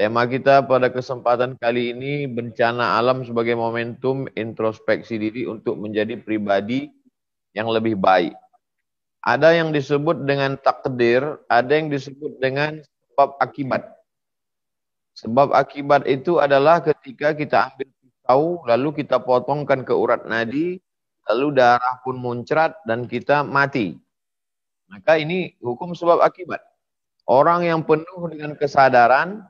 Tema kita pada kesempatan kali ini bencana alam sebagai momentum introspeksi diri untuk menjadi pribadi yang lebih baik. Ada yang disebut dengan takdir, ada yang disebut dengan sebab akibat. Sebab akibat itu adalah ketika kita ambil pisau, lalu kita potongkan ke urat nadi, lalu darah pun muncrat dan kita mati. Maka ini hukum sebab akibat. Orang yang penuh dengan kesadaran,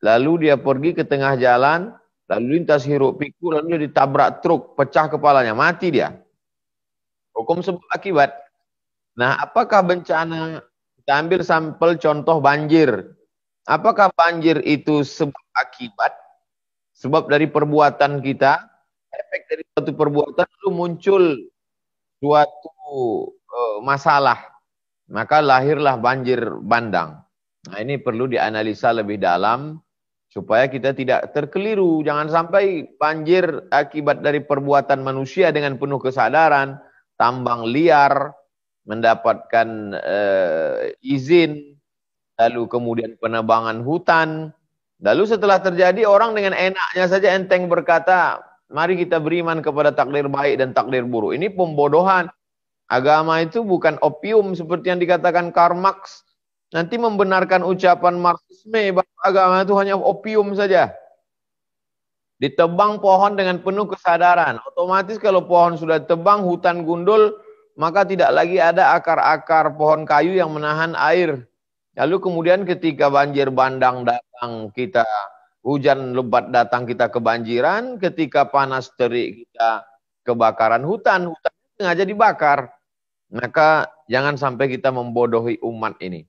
Lalu dia pergi ke tengah jalan, lalu lintas hiruk piku, lalu dia ditabrak truk, pecah kepalanya, mati dia. Hukum sebab akibat. Nah, apakah bencana? Kita ambil sampel contoh banjir. Apakah banjir itu sebab akibat? Sebab dari perbuatan kita, efek dari suatu perbuatan itu muncul suatu uh, masalah. Maka lahirlah banjir bandang. Nah, ini perlu dianalisa lebih dalam supaya kita tidak terkeliru. Jangan sampai banjir akibat dari perbuatan manusia dengan penuh kesadaran, tambang liar, mendapatkan uh, izin, lalu kemudian penebangan hutan. Lalu setelah terjadi orang dengan enaknya saja enteng berkata, mari kita beriman kepada takdir baik dan takdir buruk. Ini pembodohan. Agama itu bukan opium seperti yang dikatakan Karl Marx Nanti membenarkan ucapan Marxisme bahwa agama itu hanya opium saja. Ditebang pohon dengan penuh kesadaran. Otomatis kalau pohon sudah tebang, hutan gundul, maka tidak lagi ada akar-akar pohon kayu yang menahan air. Lalu kemudian ketika banjir bandang datang kita, hujan lebat datang kita kebanjiran, ketika panas terik kita kebakaran hutan, hutan sengaja dibakar. Maka jangan sampai kita membodohi umat ini.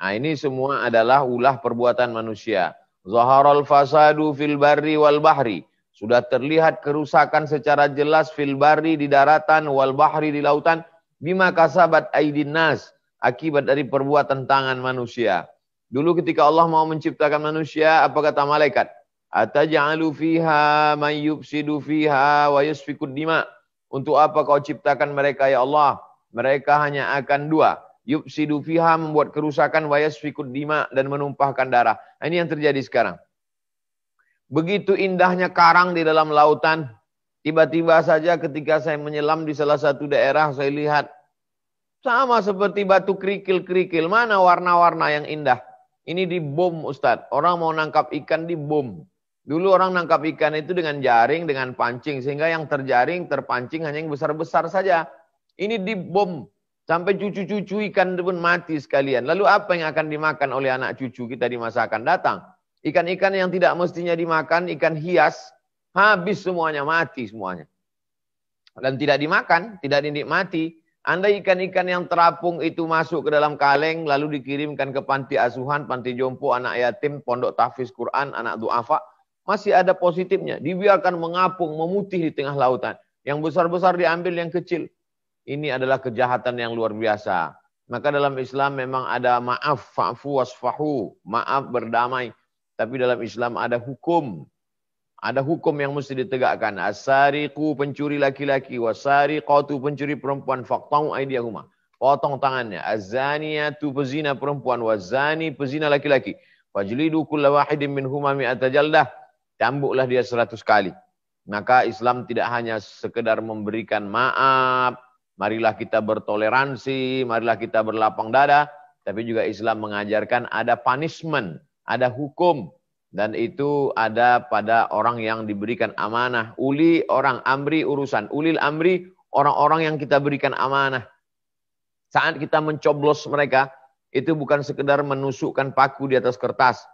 Nah, ini semua adalah ulah perbuatan manusia. Zaharul fasadu fil barri wal bahri. Sudah terlihat kerusakan secara jelas fil barri di daratan wal bahri di lautan bima kasabat aidin nas akibat dari perbuatan tangan manusia. Dulu ketika Allah mau menciptakan manusia, apa kata malaikat? Ataja'alu fiha mayyubsidu fiha wa yusfikud dima. Untuk apa kau ciptakan mereka ya Allah? Mereka hanya akan dua, yufsidu fiha membuat kerusakan wa yasfikud dima dan menumpahkan darah. Nah, ini yang terjadi sekarang. Begitu indahnya karang di dalam lautan, tiba-tiba saja ketika saya menyelam di salah satu daerah saya lihat sama seperti batu kerikil-kerikil. Mana warna-warna yang indah? Ini di bom, Ustadz. Orang mau nangkap ikan di bom. Dulu orang nangkap ikan itu dengan jaring, dengan pancing. Sehingga yang terjaring, terpancing hanya yang besar-besar saja. Ini di bom. Sampai cucu-cucu ikan pun mati sekalian. Lalu apa yang akan dimakan oleh anak cucu kita di masa akan Datang. Ikan-ikan yang tidak mestinya dimakan, ikan hias, habis semuanya, mati semuanya. Dan tidak dimakan, tidak dinikmati. Anda ikan-ikan yang terapung itu masuk ke dalam kaleng, lalu dikirimkan ke panti asuhan, panti jompo, anak yatim, pondok tahfiz Quran, anak du'afa, masih ada positifnya. Dibiarkan mengapung, memutih di tengah lautan. Yang besar-besar diambil yang kecil. Ini adalah kejahatan yang luar biasa. Maka dalam Islam memang ada maaf, fa'fu wasfahu, maaf berdamai. Tapi dalam Islam ada hukum. Ada hukum yang mesti ditegakkan. Asariku pencuri laki-laki, wasari qatu pencuri perempuan, faqtau aidiahumah. Potong tangannya. Azaniyatu pezina perempuan, wazani pezina laki-laki. Fajlidu kulla wahidin min humami atajaldah. Cambuklah dia seratus kali. Maka Islam tidak hanya sekedar memberikan maaf, marilah kita bertoleransi, marilah kita berlapang dada, tapi juga Islam mengajarkan ada punishment, ada hukum, dan itu ada pada orang yang diberikan amanah. Uli orang amri urusan, ulil amri orang-orang yang kita berikan amanah. Saat kita mencoblos mereka, itu bukan sekedar menusukkan paku di atas kertas.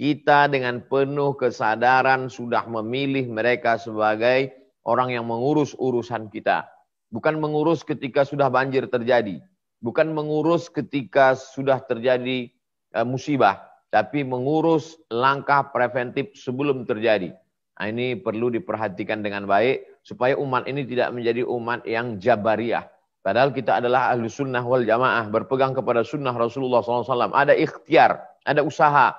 Kita dengan penuh kesadaran sudah memilih mereka sebagai orang yang mengurus urusan kita bukan mengurus ketika sudah banjir terjadi, bukan mengurus ketika sudah terjadi uh, musibah, tapi mengurus langkah preventif sebelum terjadi. Nah, ini perlu diperhatikan dengan baik supaya umat ini tidak menjadi umat yang jabariyah. Padahal kita adalah ahli sunnah wal jamaah, berpegang kepada sunnah Rasulullah SAW. Ada ikhtiar, ada usaha.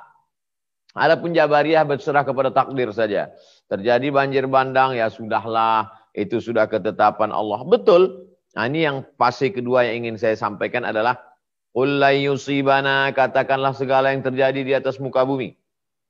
ada pun jabariyah berserah kepada takdir saja. Terjadi banjir bandang, ya sudahlah itu sudah ketetapan Allah. Betul. Nah, ini yang pasti kedua yang ingin saya sampaikan adalah yusibana katakanlah segala yang terjadi di atas muka bumi.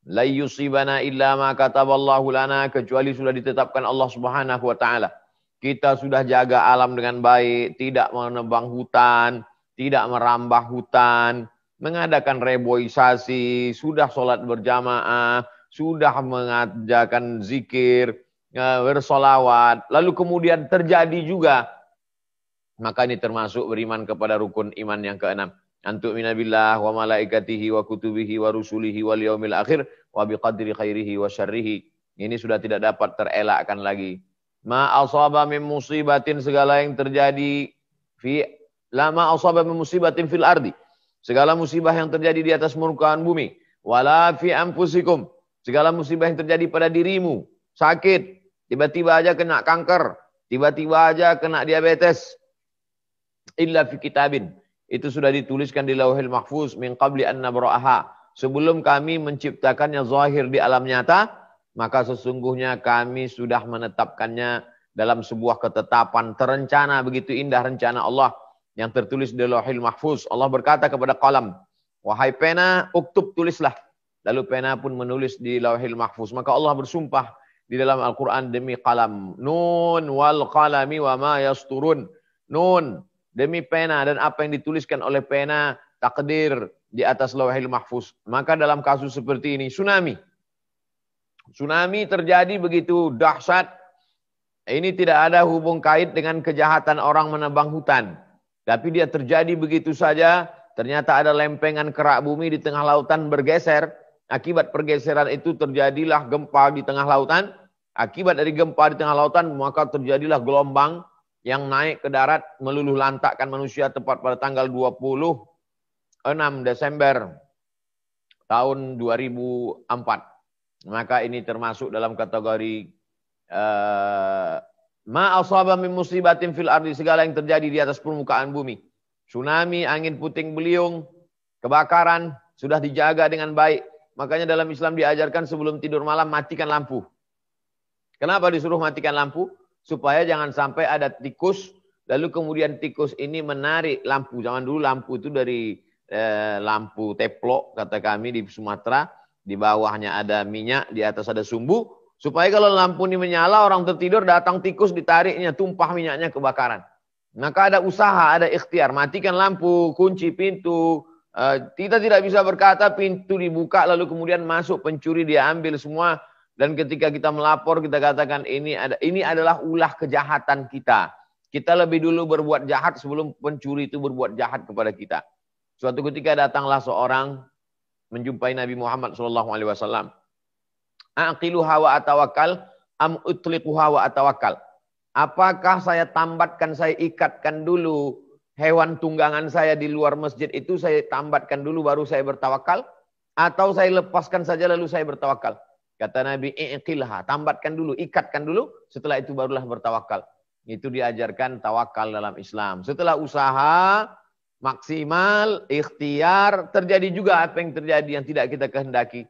Layyusibana illa ma kataballahu lana kecuali sudah ditetapkan Allah Subhanahu wa taala. Kita sudah jaga alam dengan baik, tidak menebang hutan, tidak merambah hutan, mengadakan reboisasi, sudah sholat berjamaah, sudah mengajarkan zikir, Ya, bersolawat, lalu kemudian terjadi juga. Maka ini termasuk beriman kepada rukun iman yang keenam. Antuk minabillah wa malaikatihi wa kutubihi wa rusulihi wal yaumil akhir wa biqadri khairihi wa syarrihi. Ini sudah tidak dapat terelakkan lagi. Ma asaba min musibatin segala yang terjadi fi lama asaba min musibatin fil ardi. Segala musibah yang terjadi di atas permukaan bumi. Wala fi ampusikum. Segala musibah yang terjadi pada dirimu. Sakit, Tiba-tiba aja kena kanker, tiba-tiba aja kena diabetes. Illa fi kitabin. Itu sudah dituliskan di Lauhil Mahfuz min qabli an nabra'aha. Sebelum kami menciptakannya zahir di alam nyata, maka sesungguhnya kami sudah menetapkannya dalam sebuah ketetapan terencana begitu indah rencana Allah yang tertulis di Lauhil Mahfuz. Allah berkata kepada kolam, "Wahai pena, uktub tulislah." Lalu pena pun menulis di Lauhil Mahfuz. Maka Allah bersumpah di dalam Al-Quran demi kalam. Nun wal kalami wa ma yasturun. Nun demi pena dan apa yang dituliskan oleh pena takdir di atas lawahil mahfuz. Maka dalam kasus seperti ini, tsunami. Tsunami terjadi begitu dahsyat. Ini tidak ada hubung kait dengan kejahatan orang menebang hutan. Tapi dia terjadi begitu saja, ternyata ada lempengan kerak bumi di tengah lautan bergeser. Akibat pergeseran itu terjadilah gempa di tengah lautan Akibat dari gempa di tengah lautan, maka terjadilah gelombang yang naik ke darat meluluh lantakkan manusia tepat pada tanggal 26 Desember tahun 2004. Maka ini termasuk dalam kategori uh, ma min musibatin fil ardi segala yang terjadi di atas permukaan bumi. Tsunami, angin puting beliung, kebakaran sudah dijaga dengan baik. Makanya dalam Islam diajarkan sebelum tidur malam matikan lampu. Kenapa disuruh matikan lampu? Supaya jangan sampai ada tikus, lalu kemudian tikus ini menarik lampu. Zaman dulu lampu itu dari eh, lampu teplok, kata kami di Sumatera. Di bawahnya ada minyak, di atas ada sumbu. Supaya kalau lampu ini menyala, orang tertidur, datang tikus, ditariknya, tumpah minyaknya kebakaran. Maka ada usaha, ada ikhtiar. Matikan lampu, kunci pintu, eh, kita tidak bisa berkata pintu dibuka lalu kemudian masuk pencuri dia ambil semua dan ketika kita melapor, kita katakan ini ada ini adalah ulah kejahatan kita. Kita lebih dulu berbuat jahat sebelum pencuri itu berbuat jahat kepada kita. Suatu ketika datanglah seorang menjumpai Nabi Muhammad SAW. Aqilu hawa atawakal am utliku hawa atawakal. Apakah saya tambatkan, saya ikatkan dulu hewan tunggangan saya di luar masjid itu saya tambatkan dulu baru saya bertawakal? Atau saya lepaskan saja lalu saya bertawakal? Kata Nabi, "Iqilha, tambatkan dulu, ikatkan dulu, setelah itu barulah bertawakal." Itu diajarkan tawakal dalam Islam. Setelah usaha maksimal, ikhtiar, terjadi juga apa yang terjadi yang tidak kita kehendaki.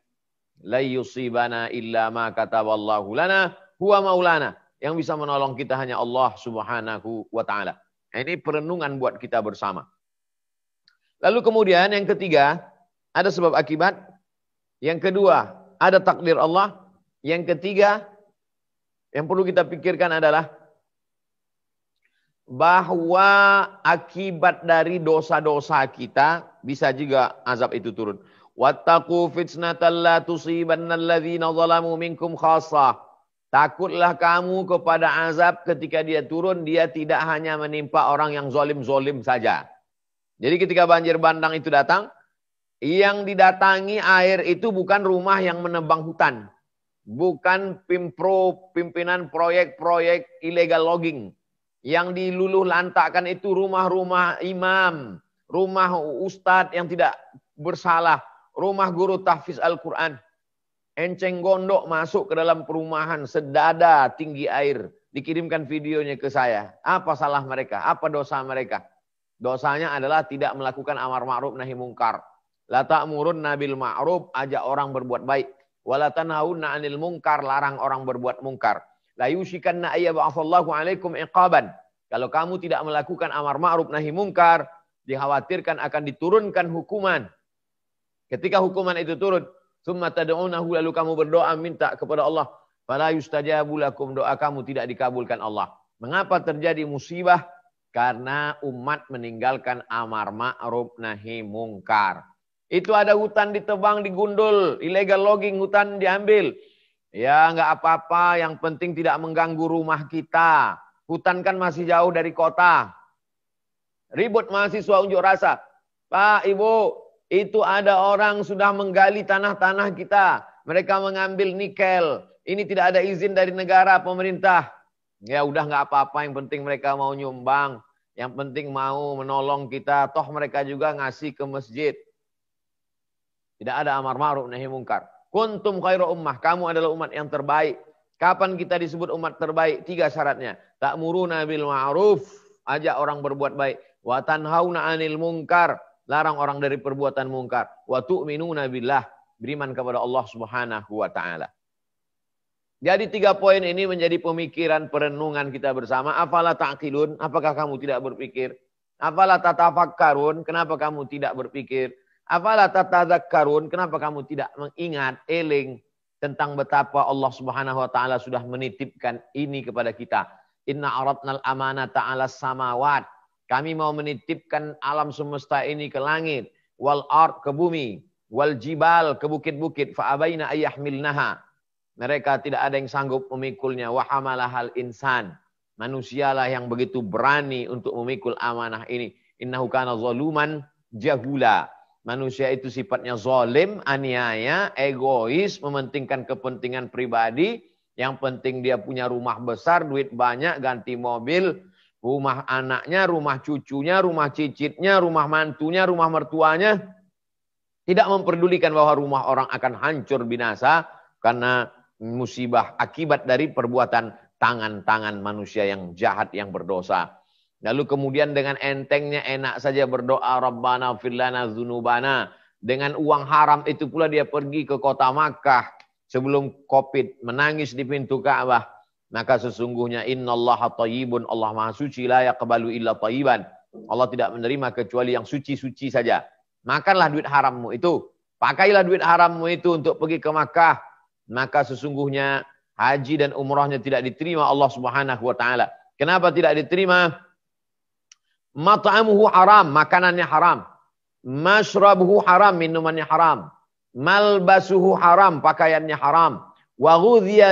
La yusibana illa ma kataballahu lana huwa maulana. Yang bisa menolong kita hanya Allah Subhanahu wa taala. Nah, ini perenungan buat kita bersama. Lalu kemudian yang ketiga, ada sebab akibat. Yang kedua, ada takdir Allah. Yang ketiga, yang perlu kita pikirkan adalah bahwa akibat dari dosa-dosa kita bisa juga azab itu turun. Wattaqu fitnatan la tusibanna zalamu minkum khassah. Takutlah kamu kepada azab ketika dia turun, dia tidak hanya menimpa orang yang zolim-zolim saja. Jadi ketika banjir bandang itu datang, yang didatangi air itu bukan rumah yang menebang hutan, bukan pimpro pimpinan proyek-proyek illegal logging. Yang diluluh lantakan itu rumah-rumah imam, rumah ustadz yang tidak bersalah, rumah guru tahfiz Al-Quran. Enceng gondok masuk ke dalam perumahan, sedada tinggi air. Dikirimkan videonya ke saya. Apa salah mereka? Apa dosa mereka? Dosanya adalah tidak melakukan amar ma'ruf nahi mungkar La ta'murun nabil ma'ruf, ajak orang berbuat baik. Wa la tanhauna 'anil munkar, larang orang berbuat mungkar. La yushikanna ayyab'atsallahu 'alaikum iqaban. Kalau kamu tidak melakukan amar ma'ruf nahi mungkar, dikhawatirkan akan diturunkan hukuman. Ketika hukuman itu turun, summa tad'unahu lalu kamu berdoa minta kepada Allah, fala yustajabu lakum doa kamu tidak dikabulkan Allah. Mengapa terjadi musibah? Karena umat meninggalkan amar ma'ruf nahi mungkar. Itu ada hutan ditebang, digundul, illegal logging hutan diambil. Ya nggak apa-apa, yang penting tidak mengganggu rumah kita. Hutan kan masih jauh dari kota. Ribut mahasiswa unjuk rasa. Pak, Ibu, itu ada orang sudah menggali tanah-tanah kita. Mereka mengambil nikel. Ini tidak ada izin dari negara pemerintah. Ya udah nggak apa-apa, yang penting mereka mau nyumbang. Yang penting mau menolong kita, toh mereka juga ngasih ke masjid. Tidak ada amar ma'ruf nahi mungkar. Kuntum khairu ummah. Kamu adalah umat yang terbaik. Kapan kita disebut umat terbaik? Tiga syaratnya. Tak muruna bil ma'ruf. Ajak orang berbuat baik. Wa tanhauna anil mungkar. Larang orang dari perbuatan mungkar. Wa tu'minuna billah. Beriman kepada Allah subhanahu wa ta'ala. Jadi tiga poin ini menjadi pemikiran perenungan kita bersama. Apalah ta'qilun? Apakah kamu tidak berpikir? Apalah tatafakkarun? Kenapa kamu tidak berpikir? Apalah karun? kenapa kamu tidak mengingat, eling tentang betapa Allah Subhanahu wa taala sudah menitipkan ini kepada kita. Inna aradnal amanah Taala samawat. Kami mau menitipkan alam semesta ini ke langit, wal ard ke bumi, wal jibal ke bukit-bukit fa'abaina ayyahmilnaha. Mereka tidak ada yang sanggup memikulnya Wahamalah hal insan. Manusialah yang begitu berani untuk memikul amanah ini. Innahu kana zaluman jahula Manusia itu sifatnya zalim, aniaya, egois, mementingkan kepentingan pribadi. Yang penting dia punya rumah besar, duit banyak, ganti mobil, rumah anaknya, rumah cucunya, rumah cicitnya, rumah mantunya, rumah mertuanya. Tidak memperdulikan bahwa rumah orang akan hancur binasa karena musibah akibat dari perbuatan tangan-tangan manusia yang jahat, yang berdosa. Lalu kemudian dengan entengnya enak saja berdoa Rabbana filana zunubana. Dengan uang haram itu pula dia pergi ke kota Makkah sebelum Covid menangis di pintu Ka'bah. Maka sesungguhnya Allah taibun Allah Maha suci la yaqbalu illa taiban Allah tidak menerima kecuali yang suci-suci saja. Makanlah duit harammu itu. Pakailah duit harammu itu untuk pergi ke Makkah. Maka sesungguhnya haji dan umrahnya tidak diterima Allah Subhanahu wa taala. Kenapa tidak diterima? Mat'amuhu haram, makanannya haram. Mashrabuhu haram, minumannya haram. Malbasuhu haram, pakaiannya haram. Wa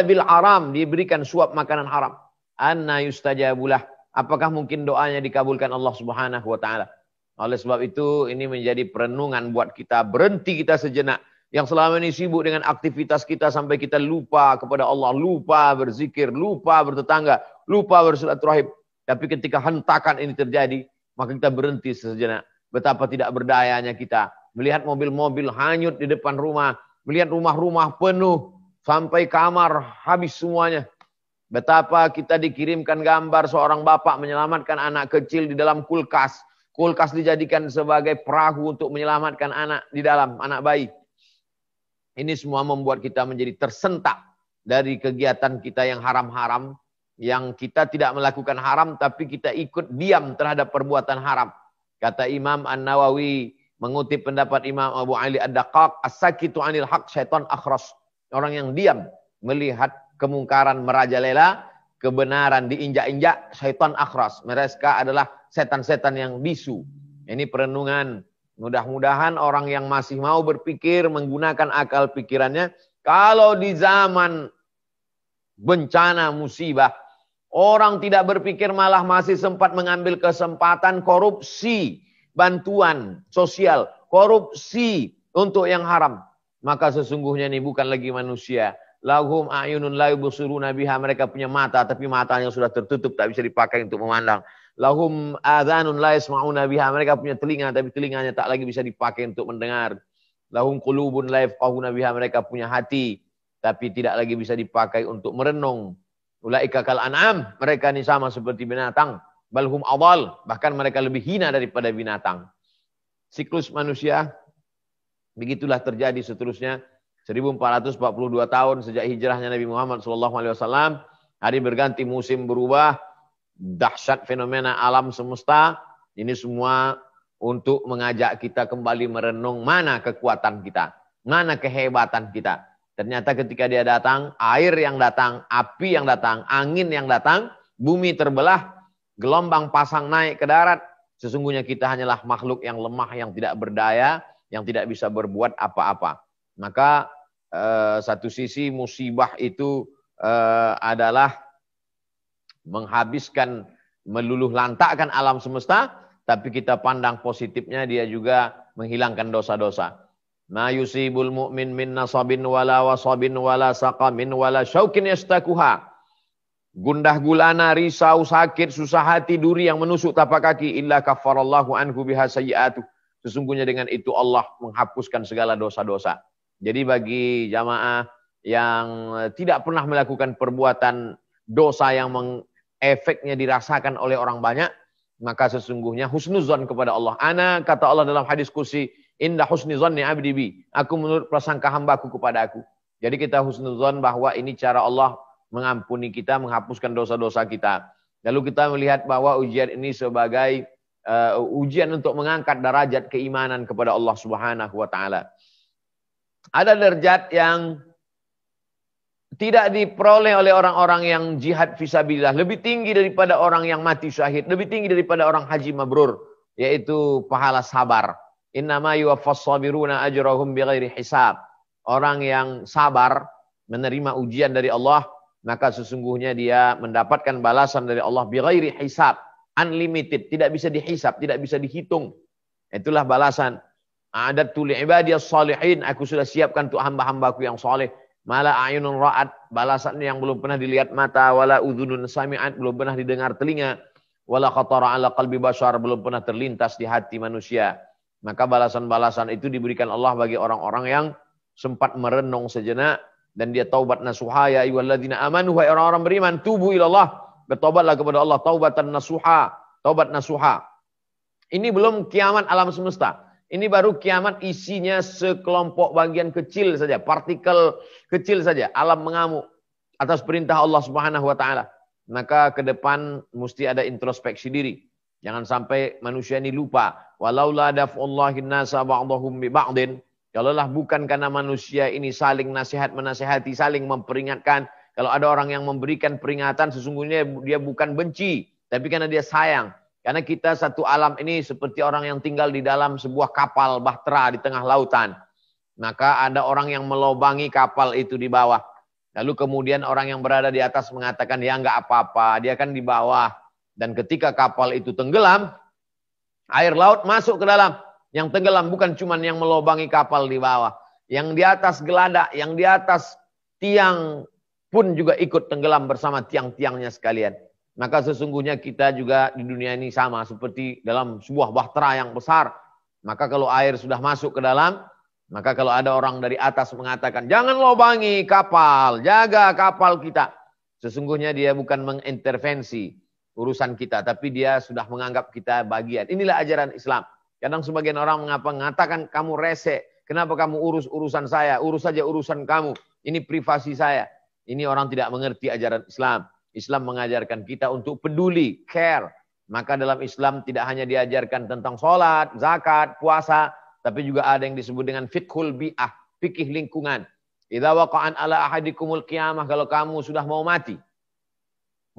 bil haram, diberikan suap makanan haram. Anna yustajabulah. Apakah mungkin doanya dikabulkan Allah Subhanahu wa taala? Oleh sebab itu ini menjadi perenungan buat kita berhenti kita sejenak yang selama ini sibuk dengan aktivitas kita sampai kita lupa kepada Allah, lupa berzikir, lupa bertetangga, lupa bersilaturahim. Tapi ketika hentakan ini terjadi, maka kita berhenti sejenak. Betapa tidak berdayanya kita. Melihat mobil-mobil hanyut di depan rumah. Melihat rumah-rumah penuh. Sampai kamar habis semuanya. Betapa kita dikirimkan gambar seorang bapak menyelamatkan anak kecil di dalam kulkas. Kulkas dijadikan sebagai perahu untuk menyelamatkan anak di dalam, anak bayi. Ini semua membuat kita menjadi tersentak dari kegiatan kita yang haram-haram yang kita tidak melakukan haram tapi kita ikut diam terhadap perbuatan haram. Kata Imam An-Nawawi mengutip pendapat Imam Abu Ali Ad-Daqaq, as-sakitu 'anil hak syaitan akhras. Orang yang diam melihat kemungkaran merajalela, kebenaran diinjak-injak, syaitan akhras. Mereka adalah setan-setan yang bisu. Ini perenungan. Mudah-mudahan orang yang masih mau berpikir menggunakan akal pikirannya, kalau di zaman bencana musibah Orang tidak berpikir malah masih sempat mengambil kesempatan korupsi, bantuan sosial, korupsi untuk yang haram. Maka sesungguhnya ini bukan lagi manusia. Lahum ayunun la nabiha Mereka punya mata tapi matanya sudah tertutup tak bisa dipakai untuk memandang. Lahum adhanun la yasma'una nabiha Mereka punya telinga tapi telinganya tak lagi bisa dipakai untuk mendengar. Lahum kulubun la yafqahuna nabiha Mereka punya hati tapi tidak lagi bisa dipakai untuk merenung Ulaika kal an'am, mereka ini sama seperti binatang. Balhum awal, bahkan mereka lebih hina daripada binatang. Siklus manusia, begitulah terjadi seterusnya. 1442 tahun sejak hijrahnya Nabi Muhammad SAW, hari berganti musim berubah, dahsyat fenomena alam semesta, ini semua untuk mengajak kita kembali merenung mana kekuatan kita, mana kehebatan kita Ternyata ketika dia datang, air yang datang, api yang datang, angin yang datang, bumi terbelah, gelombang pasang naik ke darat. Sesungguhnya kita hanyalah makhluk yang lemah, yang tidak berdaya, yang tidak bisa berbuat apa-apa. Maka eh, satu sisi musibah itu eh, adalah menghabiskan, meluluh lantakkan alam semesta, tapi kita pandang positifnya dia juga menghilangkan dosa-dosa. Ma yusibul mu'min min nasabin wala wasabin wala saqamin wala syaukin yastakuha. Gundah gulana, risau, sakit, susah hati, duri yang menusuk tapak kaki. Illa kafarallahu anhu biha sayyatu. Sesungguhnya dengan itu Allah menghapuskan segala dosa-dosa. Jadi bagi jamaah yang tidak pernah melakukan perbuatan dosa yang efeknya dirasakan oleh orang banyak, maka sesungguhnya husnuzon kepada Allah. Ana kata Allah dalam hadis kursi, Indah husni zanni abdi bi. Aku menurut prasangka hambaku kepada aku. Jadi kita zon bahwa ini cara Allah mengampuni kita, menghapuskan dosa-dosa kita. Lalu kita melihat bahwa ujian ini sebagai uh, ujian untuk mengangkat derajat keimanan kepada Allah Subhanahu wa taala. Ada derajat yang tidak diperoleh oleh orang-orang yang jihad fisabilillah, lebih tinggi daripada orang yang mati syahid, lebih tinggi daripada orang haji mabrur, yaitu pahala sabar. Innama yuwaffas sabiruna ajrahum bighairi hisab. Orang yang sabar menerima ujian dari Allah, maka sesungguhnya dia mendapatkan balasan dari Allah bighairi hisab, unlimited, tidak bisa dihisap, tidak bisa dihitung. Itulah balasan. Adat tuli ibadiyah salihin, aku sudah siapkan untuk hamba-hambaku yang saleh Mala ayunun ra'at, balasan yang belum pernah dilihat mata, wala udhunun sami'at, belum pernah didengar telinga, wala qatara ala qalbi bashar, belum pernah terlintas di hati manusia. Maka balasan-balasan itu diberikan Allah bagi orang-orang yang sempat merenung sejenak dan dia taubat nasuha ya ayyuhalladzina amanu wa orang-orang beriman tubu ilallah bertobatlah kepada Allah taubatan nasuha taubat nasuha ini belum kiamat alam semesta ini baru kiamat isinya sekelompok bagian kecil saja, partikel kecil saja, alam mengamuk atas perintah Allah Subhanahu wa taala. Maka ke depan mesti ada introspeksi diri. Jangan sampai manusia ini lupa walau la daf'ullahi nasa ba'dahum bi ba'din. Kalaulah bukan karena manusia ini saling nasihat menasihati, saling memperingatkan. Kalau ada orang yang memberikan peringatan, sesungguhnya dia bukan benci, tapi karena dia sayang. Karena kita satu alam ini seperti orang yang tinggal di dalam sebuah kapal bahtera di tengah lautan. Maka ada orang yang melobangi kapal itu di bawah. Lalu kemudian orang yang berada di atas mengatakan, ya enggak apa-apa, dia kan di bawah. Dan ketika kapal itu tenggelam, Air laut masuk ke dalam. Yang tenggelam bukan cuma yang melobangi kapal di bawah. Yang di atas geladak, yang di atas tiang pun juga ikut tenggelam bersama tiang-tiangnya sekalian. Maka sesungguhnya kita juga di dunia ini sama seperti dalam sebuah bahtera yang besar. Maka kalau air sudah masuk ke dalam, maka kalau ada orang dari atas mengatakan, jangan lobangi kapal, jaga kapal kita. Sesungguhnya dia bukan mengintervensi, urusan kita, tapi dia sudah menganggap kita bagian. Inilah ajaran Islam. Kadang sebagian orang mengapa mengatakan kamu rese, kenapa kamu urus urusan saya, urus saja urusan kamu. Ini privasi saya. Ini orang tidak mengerti ajaran Islam. Islam mengajarkan kita untuk peduli, care. Maka dalam Islam tidak hanya diajarkan tentang sholat, zakat, puasa, tapi juga ada yang disebut dengan fitkul bi'ah, fikih lingkungan. Idza waqa'an ala ahadikumul qiyamah kalau kamu sudah mau mati,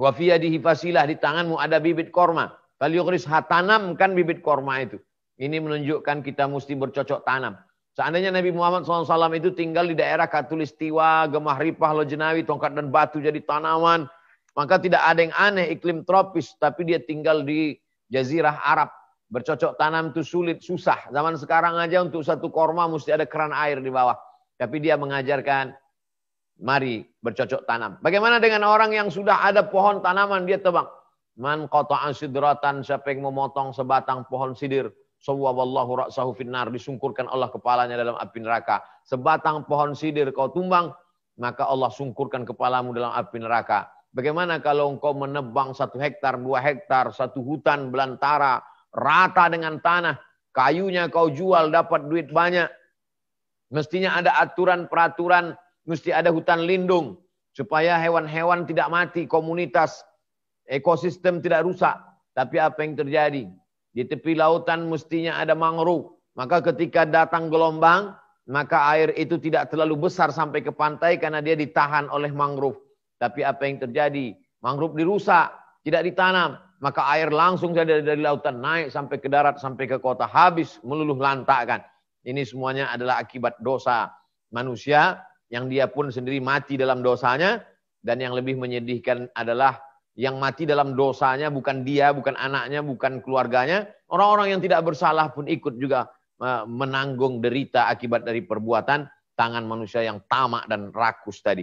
Wafiyah dihifasilah fasilah di tanganmu ada bibit korma. Fal hatanam tanamkan bibit korma itu. Ini menunjukkan kita mesti bercocok tanam. Seandainya Nabi Muhammad SAW itu tinggal di daerah Katulistiwa, Gemah Ripah, Lojenawi, Tongkat dan Batu jadi tanaman. Maka tidak ada yang aneh iklim tropis. Tapi dia tinggal di Jazirah Arab. Bercocok tanam itu sulit, susah. Zaman sekarang aja untuk satu korma mesti ada keran air di bawah. Tapi dia mengajarkan Mari bercocok tanam. Bagaimana dengan orang yang sudah ada pohon tanaman dia tebang? Man qata'a sidratan siapa yang memotong sebatang pohon sidir, wallahu ra'sahu finnar disungkurkan Allah kepalanya dalam api neraka. Sebatang pohon sidir kau tumbang, maka Allah sungkurkan kepalamu dalam api neraka. Bagaimana kalau engkau menebang satu hektar, dua hektar, satu hutan belantara, rata dengan tanah, kayunya kau jual dapat duit banyak. Mestinya ada aturan peraturan mesti ada hutan lindung supaya hewan-hewan tidak mati, komunitas ekosistem tidak rusak. Tapi apa yang terjadi? Di tepi lautan mestinya ada mangrove. Maka ketika datang gelombang, maka air itu tidak terlalu besar sampai ke pantai karena dia ditahan oleh mangrove. Tapi apa yang terjadi? Mangrove dirusak, tidak ditanam. Maka air langsung dari, dari lautan naik sampai ke darat, sampai ke kota. Habis meluluh lantakan. Ini semuanya adalah akibat dosa manusia yang dia pun sendiri mati dalam dosanya dan yang lebih menyedihkan adalah yang mati dalam dosanya bukan dia, bukan anaknya, bukan keluarganya. Orang-orang yang tidak bersalah pun ikut juga menanggung derita akibat dari perbuatan tangan manusia yang tamak dan rakus tadi.